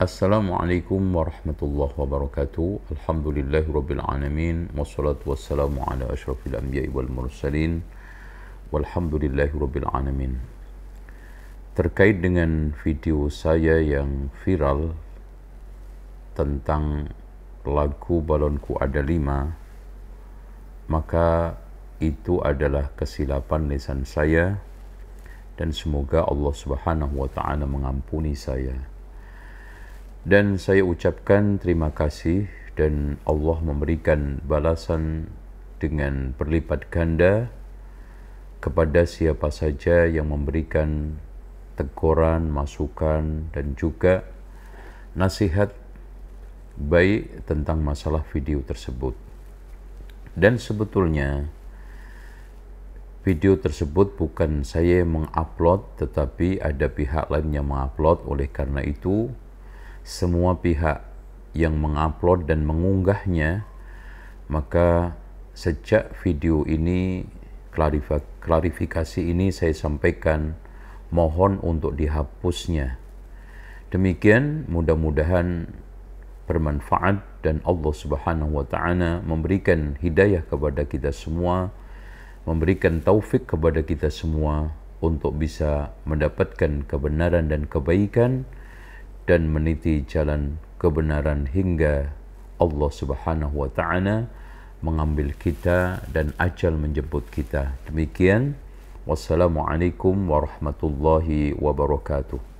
Assalamualaikum warahmatullahi wabarakatuh. Alhamdulillahi rabbil alamin wassalatu wassalamu ala ashrafil anbiya wal mursalin walhamdulillahi rabbil alamin. Terkait dengan video saya yang viral tentang lagu balonku ada lima, maka itu adalah kesilapan lisan saya dan semoga Allah Subhanahu wa taala mengampuni saya dan saya ucapkan terima kasih dan Allah memberikan balasan dengan berlipat ganda kepada siapa saja yang memberikan teguran, masukan, dan juga nasihat baik tentang masalah video tersebut. Dan sebetulnya video tersebut bukan saya mengupload tetapi ada pihak lain yang mengupload oleh karena itu semua pihak yang mengupload dan mengunggahnya, maka sejak video ini klarifikasi ini saya sampaikan mohon untuk dihapusnya. Demikian mudah-mudahan bermanfaat dan Allah Subhanahu wa taala memberikan hidayah kepada kita semua, memberikan taufik kepada kita semua untuk bisa mendapatkan kebenaran dan kebaikan dan meniti jalan kebenaran hingga Allah Subhanahu wa taala mengambil kita dan ajal menjemput kita demikian wassalamualaikum warahmatullahi wabarakatuh